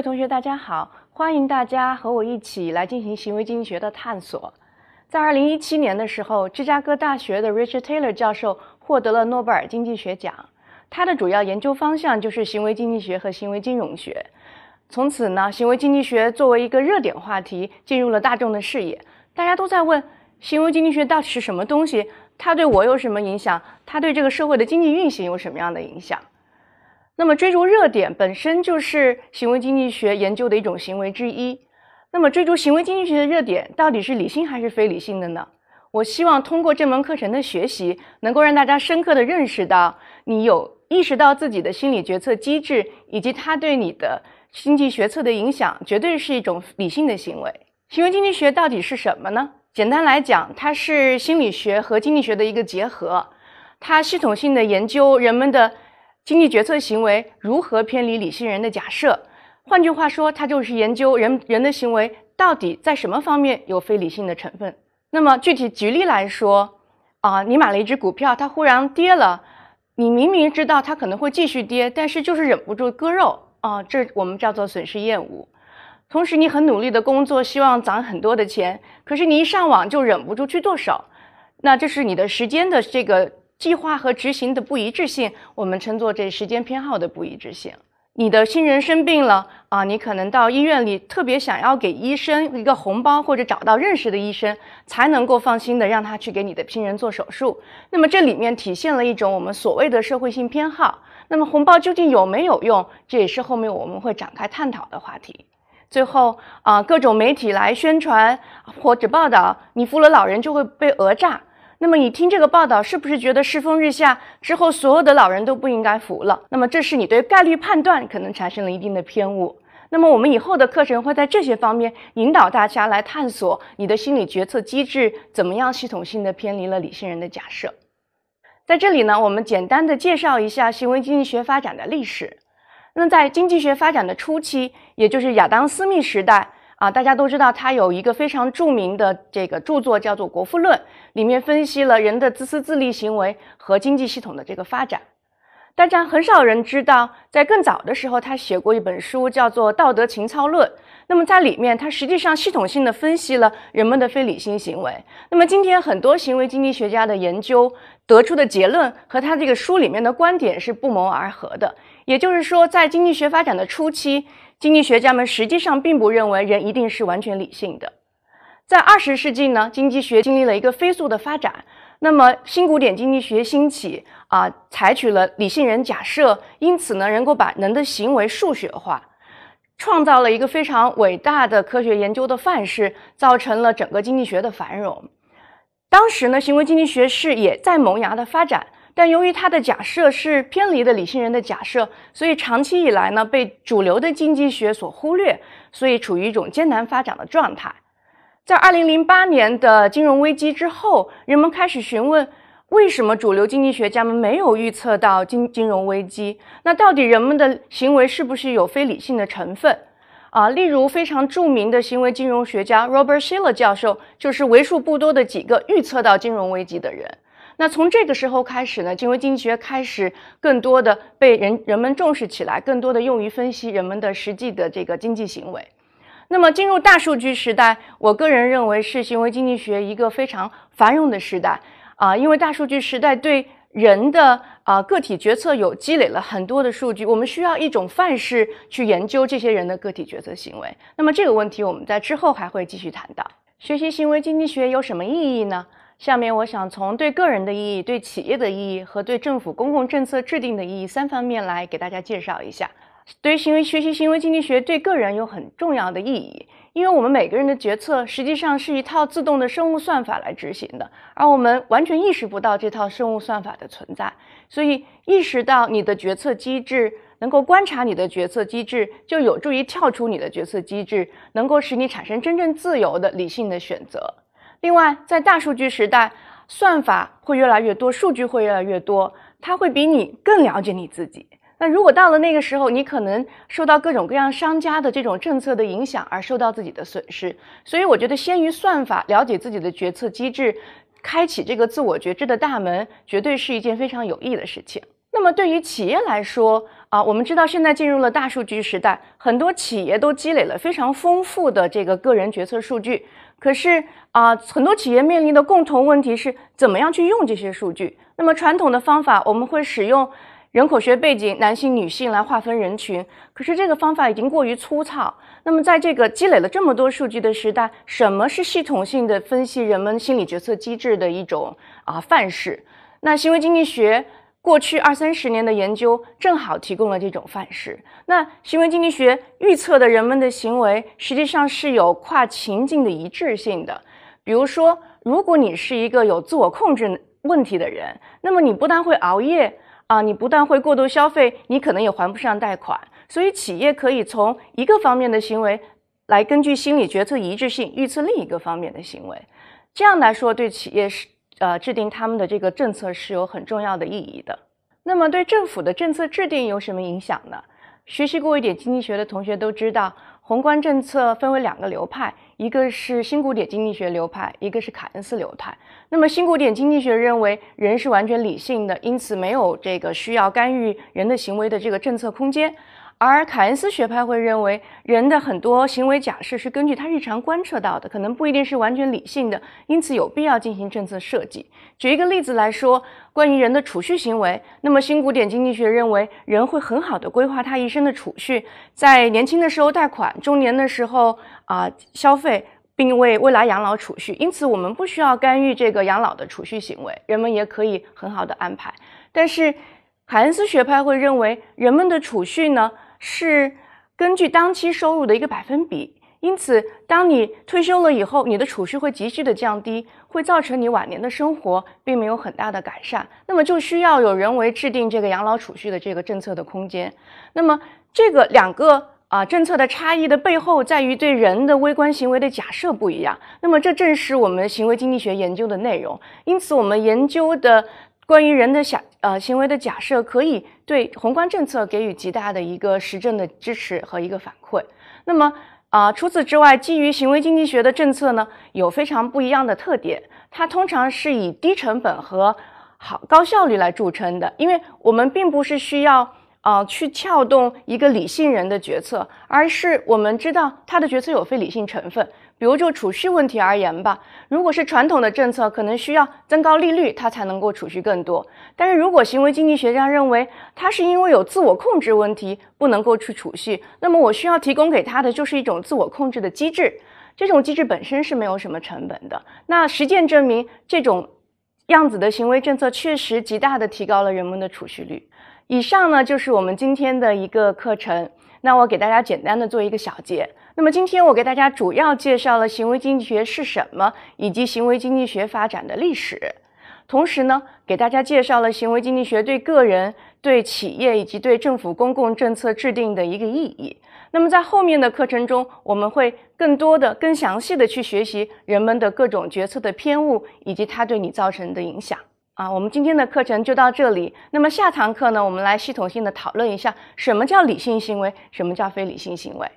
位同学，大家好，欢迎大家和我一起来进行行为经济学的探索。在二零一七年的时候，芝加哥大学的 Richard Taylor 教授获得了诺贝尔经济学奖。他的主要研究方向就是行为经济学和行为金融学。从此呢，行为经济学作为一个热点话题进入了大众的视野。大家都在问：行为经济学到底是什么东西？它对我有什么影响？它对这个社会的经济运行有什么样的影响？那么，追逐热点本身就是行为经济学研究的一种行为之一。那么，追逐行为经济学的热点到底是理性还是非理性的呢？我希望通过这门课程的学习，能够让大家深刻的认识到，你有意识到自己的心理决策机制以及它对你的经济决策的影响，绝对是一种理性的行为。行为经济学到底是什么呢？简单来讲，它是心理学和经济学的一个结合，它系统性的研究人们的。经济决策行为如何偏离理性人的假设？换句话说，它就是研究人人的行为到底在什么方面有非理性的成分。那么，具体举例来说，啊，你买了一只股票，它忽然跌了，你明明知道它可能会继续跌，但是就是忍不住割肉啊，这我们叫做损失厌恶。同时，你很努力的工作，希望攒很多的钱，可是你一上网就忍不住去剁手，那这是你的时间的这个。计划和执行的不一致性，我们称作这时间偏好的不一致性。你的亲人生病了啊，你可能到医院里特别想要给医生一个红包，或者找到认识的医生，才能够放心的让他去给你的亲人做手术。那么这里面体现了一种我们所谓的社会性偏好。那么红包究竟有没有用，这也是后面我们会展开探讨的话题。最后啊，各种媒体来宣传或者报道，你扶了老人就会被讹诈。那么你听这个报道，是不是觉得世风日下之后所有的老人都不应该服了？那么这是你对概率判断可能产生了一定的偏误。那么我们以后的课程会在这些方面引导大家来探索你的心理决策机制怎么样系统性的偏离了理性人的假设。在这里呢，我们简单的介绍一下行为经济学发展的历史。那在经济学发展的初期，也就是亚当·斯密时代。啊，大家都知道他有一个非常著名的这个著作，叫做《国富论》，里面分析了人的自私自利行为和经济系统的这个发展。大家很少人知道，在更早的时候，他写过一本书，叫做《道德情操论》。那么在里面，他实际上系统性的分析了人们的非理性行为。那么今天很多行为经济学家的研究得出的结论和他这个书里面的观点是不谋而合的。也就是说，在经济学发展的初期。经济学家们实际上并不认为人一定是完全理性的。在二十世纪呢，经济学经历了一个飞速的发展。那么新古典经济学兴起啊，采取了理性人假设，因此呢，能够把人的行为数学化，创造了一个非常伟大的科学研究的范式，造成了整个经济学的繁荣。当时呢，行为经济学是也在萌芽的发展。但由于它的假设是偏离的理性人的假设，所以长期以来呢被主流的经济学所忽略，所以处于一种艰难发展的状态。在二零零八年的金融危机之后，人们开始询问为什么主流经济学家们没有预测到金金融危机？那到底人们的行为是不是有非理性的成分啊？例如，非常著名的行为金融学家 Robert Shiller 教授就是为数不多的几个预测到金融危机的人。那从这个时候开始呢，行为经济学开始更多的被人人们重视起来，更多的用于分析人们的实际的这个经济行为。那么进入大数据时代，我个人认为是行为经济学一个非常繁荣的时代啊，因为大数据时代对人的啊个体决策有积累了很多的数据，我们需要一种范式去研究这些人的个体决策行为。那么这个问题我们在之后还会继续谈到。学习行为经济学有什么意义呢？下面我想从对个人的意义、对企业的意义和对政府公共政策制定的意义三方面来给大家介绍一下。对于行为学习、行为经济学对个人有很重要的意义，因为我们每个人的决策实际上是一套自动的生物算法来执行的，而我们完全意识不到这套生物算法的存在。所以，意识到你的决策机制，能够观察你的决策机制，就有助于跳出你的决策机制，能够使你产生真正自由的理性的选择。另外，在大数据时代，算法会越来越多，数据会越来越多，它会比你更了解你自己。那如果到了那个时候，你可能受到各种各样商家的这种政策的影响而受到自己的损失。所以，我觉得先于算法了解自己的决策机制，开启这个自我觉知的大门，绝对是一件非常有益的事情。那么，对于企业来说，啊，我们知道现在进入了大数据时代，很多企业都积累了非常丰富的这个个人决策数据。可是啊，很多企业面临的共同问题是怎么样去用这些数据？那么传统的方法，我们会使用人口学背景，男性、女性来划分人群。可是这个方法已经过于粗糙。那么在这个积累了这么多数据的时代，什么是系统性的分析人们心理决策机制的一种啊范式？那行为经济学。过去二三十年的研究正好提供了这种范式。那行为经济学预测的人们的行为实际上是有跨情境的一致性的。比如说，如果你是一个有自我控制问题的人，那么你不但会熬夜啊，你不但会过度消费，你可能也还不上贷款。所以，企业可以从一个方面的行为来根据心理决策一致性预测另一个方面的行为。这样来说，对企业是。呃，制定他们的这个政策是有很重要的意义的。那么，对政府的政策制定有什么影响呢？学习过一点经济学的同学都知道，宏观政策分为两个流派，一个是新古典经济学流派，一个是凯恩斯流派。那么，新古典经济学认为人是完全理性的，因此没有这个需要干预人的行为的这个政策空间。而凯恩斯学派会认为，人的很多行为假设是根据他日常观测到的，可能不一定是完全理性的，因此有必要进行政策设计。举一个例子来说，关于人的储蓄行为，那么新古典经济学认为，人会很好的规划他一生的储蓄，在年轻的时候贷款，中年的时候啊消费，并为未来养老储蓄，因此我们不需要干预这个养老的储蓄行为，人们也可以很好的安排。但是，凯恩斯学派会认为，人们的储蓄呢？是根据当期收入的一个百分比，因此，当你退休了以后，你的储蓄会急剧的降低，会造成你晚年的生活并没有很大的改善。那么，就需要有人为制定这个养老储蓄的这个政策的空间。那么，这个两个啊政策的差异的背后，在于对人的微观行为的假设不一样。那么，这正是我们行为经济学研究的内容。因此，我们研究的。关于人的想呃行为的假设，可以对宏观政策给予极大的一个实证的支持和一个反馈。那么啊，除此之外，基于行为经济学的政策呢，有非常不一样的特点。它通常是以低成本和好高效率来著称的，因为我们并不是需要啊去撬动一个理性人的决策，而是我们知道他的决策有非理性成分。比如就储蓄问题而言吧，如果是传统的政策，可能需要增高利率，它才能够储蓄更多。但是如果行为经济学家认为他是因为有自我控制问题不能够去储蓄，那么我需要提供给他的就是一种自我控制的机制。这种机制本身是没有什么成本的。那实践证明，这种样子的行为政策确实极大的提高了人们的储蓄率。以上呢就是我们今天的一个课程。那我给大家简单的做一个小结。那么今天我给大家主要介绍了行为经济学是什么，以及行为经济学发展的历史，同时呢，给大家介绍了行为经济学对个人、对企业以及对政府公共政策制定的一个意义。那么在后面的课程中，我们会更多的、更详细的去学习人们的各种决策的偏误以及它对你造成的影响。啊，我们今天的课程就到这里。那么下堂课呢，我们来系统性的讨论一下什么叫理性行为，什么叫非理性行为。